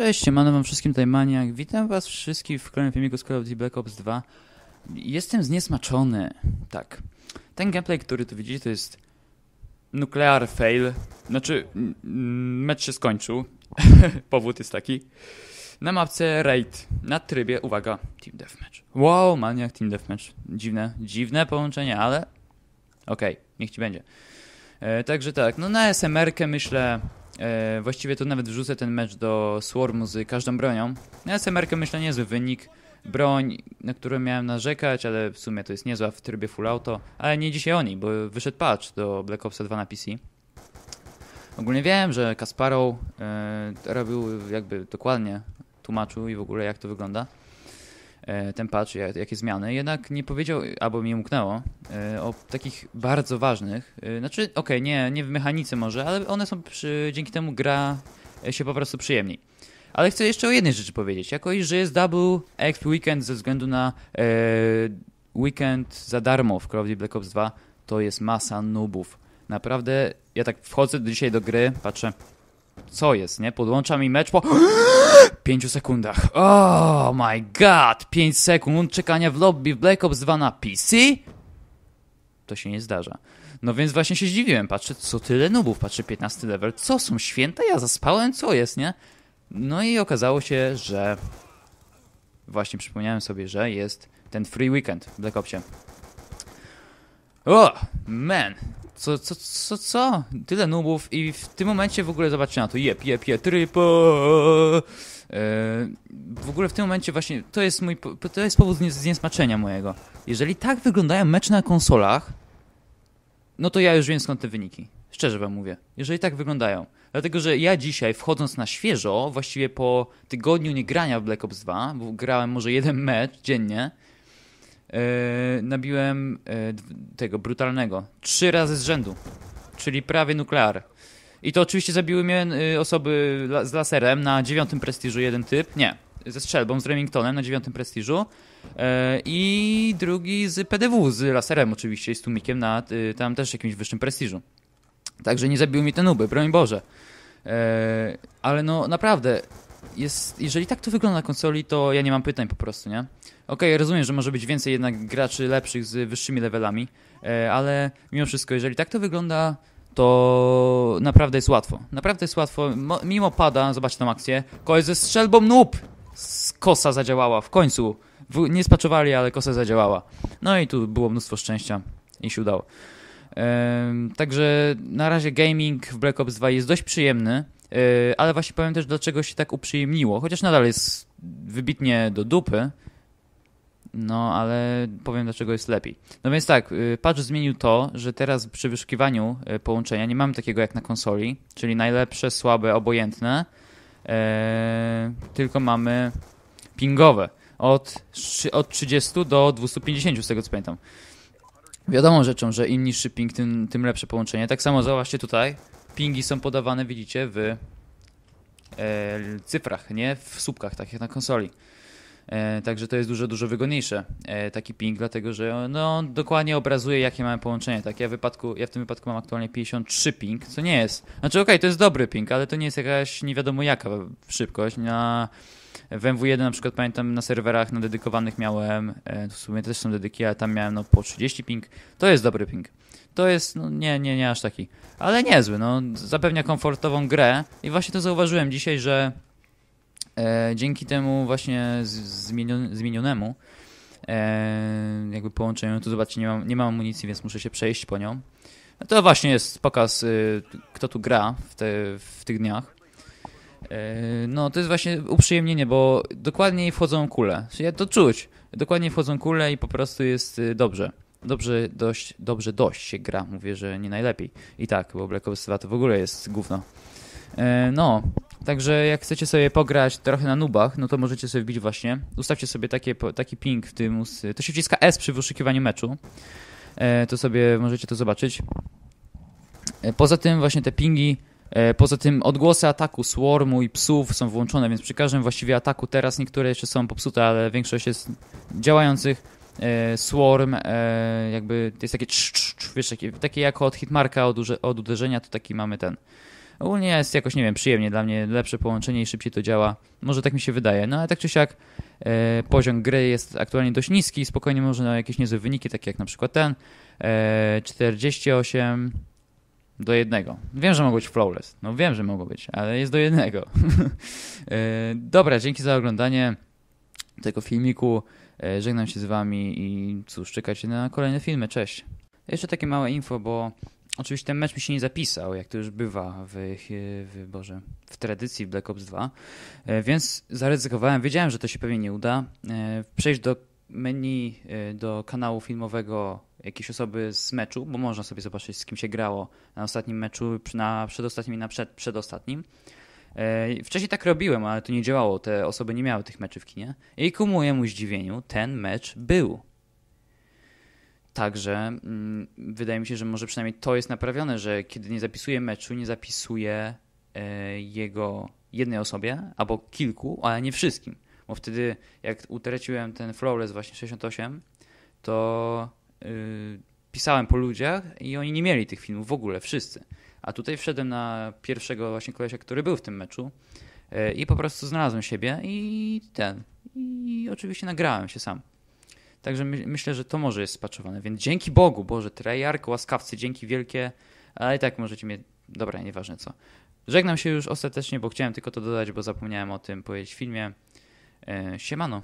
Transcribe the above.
Cześć, siemano wam wszystkim, tutaj Maniak. Witam was wszystkich w kolejnym filmiku z Call of Duty Black Ops 2. Jestem zniesmaczony. Tak. Ten gameplay, który tu widzicie, to jest nuclear fail. Znaczy, mecz się skończył. Powód jest taki. Na mapce raid. Na trybie, uwaga, team deathmatch. Wow, Maniak, team deathmatch. Dziwne, dziwne połączenie, ale... Okej, okay, niech ci będzie. E, także tak, no na SMR-kę myślę... E, właściwie to nawet wrzucę ten mecz do Swarmu z każdą bronią. Na SMR-kę myślę niezły wynik. Broń, na którą miałem narzekać, ale w sumie to jest niezła w trybie full auto. Ale nie dzisiaj o niej, bo wyszedł patch do Black Ops 2 na PC. Ogólnie wiem, że Kasparow e, robił jakby dokładnie tłumaczył i w ogóle jak to wygląda. E, ten patch, jakie zmiany, jednak nie powiedział, albo mi umknęło, e, o takich bardzo ważnych, e, znaczy okej, okay, nie, nie w mechanice może, ale one są, przy, dzięki temu gra się po prostu przyjemniej. Ale chcę jeszcze o jednej rzeczy powiedzieć, jako iż jest Double Exp Weekend ze względu na e, weekend za darmo w Call of Duty Black Ops 2, to jest masa nubów. Naprawdę, ja tak wchodzę dzisiaj do gry, patrzę, co jest, nie? Podłącza mi mecz po 5 sekundach. Oh my god! 5 sekund czekania w lobby w Black Ops 2 na PC? To się nie zdarza. No więc właśnie się zdziwiłem, patrzę co tyle nubów, patrzę 15 level, co są święta, ja zaspałem, co jest, nie? No i okazało się, że właśnie przypomniałem sobie, że jest ten free weekend w Black Opsie. O, oh, man, co, co, co, co? Tyle nubów i w tym momencie w ogóle zobaczcie na to. Jep, jep, jep, tripo. E, w ogóle w tym momencie właśnie to jest mój, to jest powód zniesmaczenia mojego. Jeżeli tak wyglądają mecze na konsolach, no to ja już wiem skąd te wyniki. Szczerze wam mówię. Jeżeli tak wyglądają. Dlatego, że ja dzisiaj wchodząc na świeżo, właściwie po tygodniu nie grania w Black Ops 2, bo grałem może jeden mecz dziennie, E, nabiłem e, tego brutalnego. Trzy razy z rzędu. Czyli prawie nuklear. I to oczywiście zabiły mnie e, osoby z laserem na dziewiątym prestiżu jeden typ. Nie, ze strzelbą, z Remingtonem na dziewiątym prestiżu. I drugi z PDW, z laserem oczywiście z tumikiem na tam też jakimś wyższym prestiżu. Także nie zabiły mi te nuby, broń Boże. Ale no naprawdę, jest, jeżeli tak to wygląda na konsoli, to ja nie mam pytań po prostu, nie? Okej, okay, rozumiem, że może być więcej jednak graczy lepszych z wyższymi levelami, e, ale mimo wszystko, jeżeli tak to wygląda, to naprawdę jest łatwo. Naprawdę jest łatwo. Mimo pada, zobaczcie tą akcję, koleś ze strzelbą noob! Kosa zadziałała w końcu. Nie spaczowali, ale kosa zadziałała. No i tu było mnóstwo szczęścia i się udało. Także na razie gaming w Black Ops 2 jest dość przyjemny. Y, ale właśnie powiem też, dlaczego się tak uprzyjemniło. Chociaż nadal jest wybitnie do dupy, no ale powiem, dlaczego jest lepiej. No więc tak, y, patch zmienił to, że teraz przy wyszukiwaniu y, połączenia nie mamy takiego jak na konsoli, czyli najlepsze, słabe, obojętne, tylko mamy pingowe od, od 30 do 250, z tego co pamiętam. Wiadomo rzeczą, że im niższy ping, tym, tym lepsze połączenie. Tak samo zauważcie tutaj, Pingi są podawane, widzicie, w e, cyfrach, nie w słupkach, tak jak na konsoli. E, także to jest dużo, dużo wygodniejsze e, taki ping, dlatego że no, on dokładnie obrazuje, jakie mamy połączenie. Tak, ja w, wypadku, ja w tym wypadku mam aktualnie 53 ping, co nie jest. Znaczy, okej, okay, to jest dobry ping, ale to nie jest jakaś nie wiadomo jaka szybkość. Na, w MW1 na przykład pamiętam na serwerach na dedykowanych miałem, e, w sumie też są dedyki, ale tam miałem no, po 30 ping. To jest dobry ping. To jest, no, nie, nie, nie aż taki, ale niezły, no, zapewnia komfortową grę i właśnie to zauważyłem dzisiaj, że E, dzięki temu właśnie zmienion, zmienionemu e, jakby połączeniu, tu zobaczcie, nie mam, nie mam amunicji, więc muszę się przejść po nią. To właśnie jest pokaz, y, kto tu gra w, te, w tych dniach. E, no, to jest właśnie uprzyjemnienie, bo dokładniej wchodzą kule. Ja to czuć. Dokładnie wchodzą kule i po prostu jest y, dobrze. Dobrze, dość, dobrze, dość się gra. Mówię, że nie najlepiej. I tak, bo Black Ops 2 to w ogóle jest gówno. No, Także jak chcecie sobie pograć trochę na nubach, no to możecie sobie wbić właśnie. Ustawcie sobie takie, taki ping w tym. To się wciska S przy wyszukiwaniu meczu. E, to sobie możecie to zobaczyć. E, poza tym właśnie te pingi, e, poza tym odgłosy ataku Swarmu i psów są włączone, więc przy każdym właściwie ataku teraz niektóre jeszcze są popsute, ale większość jest działających. Swarm, jakby to jest takie, cz, cz, wiesz, takie, takie jako od hitmarka, od, od uderzenia, to taki mamy ten. Ogólnie jest jakoś, nie wiem, przyjemnie dla mnie, lepsze połączenie i szybciej to działa. Może tak mi się wydaje. No ale tak czy siak e, poziom gry jest aktualnie dość niski i spokojnie można na jakieś niezłe wyniki, takie jak na przykład ten e, 48 do jednego. Wiem, że mogło być flawless. No wiem, że mogło być, ale jest do jednego. e, dobra, dzięki za oglądanie tego filmiku. E, żegnam się z Wami i cóż, czekajcie na kolejne filmy. Cześć! Jeszcze takie małe info, bo Oczywiście ten mecz mi się nie zapisał, jak to już bywa w, w, Boże, w tradycji Black Ops 2, e, więc zaryzykowałem, wiedziałem, że to się pewnie nie uda. E, przejść do menu, e, do kanału filmowego jakiejś osoby z meczu, bo można sobie zobaczyć, z kim się grało na ostatnim meczu, na przedostatnim i na przed, przedostatnim. Wcześniej tak robiłem, ale to nie działało, te osoby nie miały tych meczy w kinie. I ku mojemu zdziwieniu ten mecz był Także mm, wydaje mi się, że może przynajmniej to jest naprawione, że kiedy nie zapisuje meczu, nie zapisuje jego jednej osobie albo kilku, ale nie wszystkim. Bo wtedy, jak utraciłem ten flawless właśnie 68, to y, pisałem po ludziach i oni nie mieli tych filmów w ogóle, wszyscy. A tutaj wszedłem na pierwszego właśnie kolesia, który był w tym meczu e, i po prostu znalazłem siebie i ten. I oczywiście nagrałem się sam. Także my, myślę, że to może jest spaczowane. Więc dzięki Bogu, Boże, Treyarch, łaskawcy, dzięki wielkie. Ale i tak możecie mnie... Dobra, nieważne co. Żegnam się już ostatecznie, bo chciałem tylko to dodać, bo zapomniałem o tym powiedzieć w filmie. E, siemano.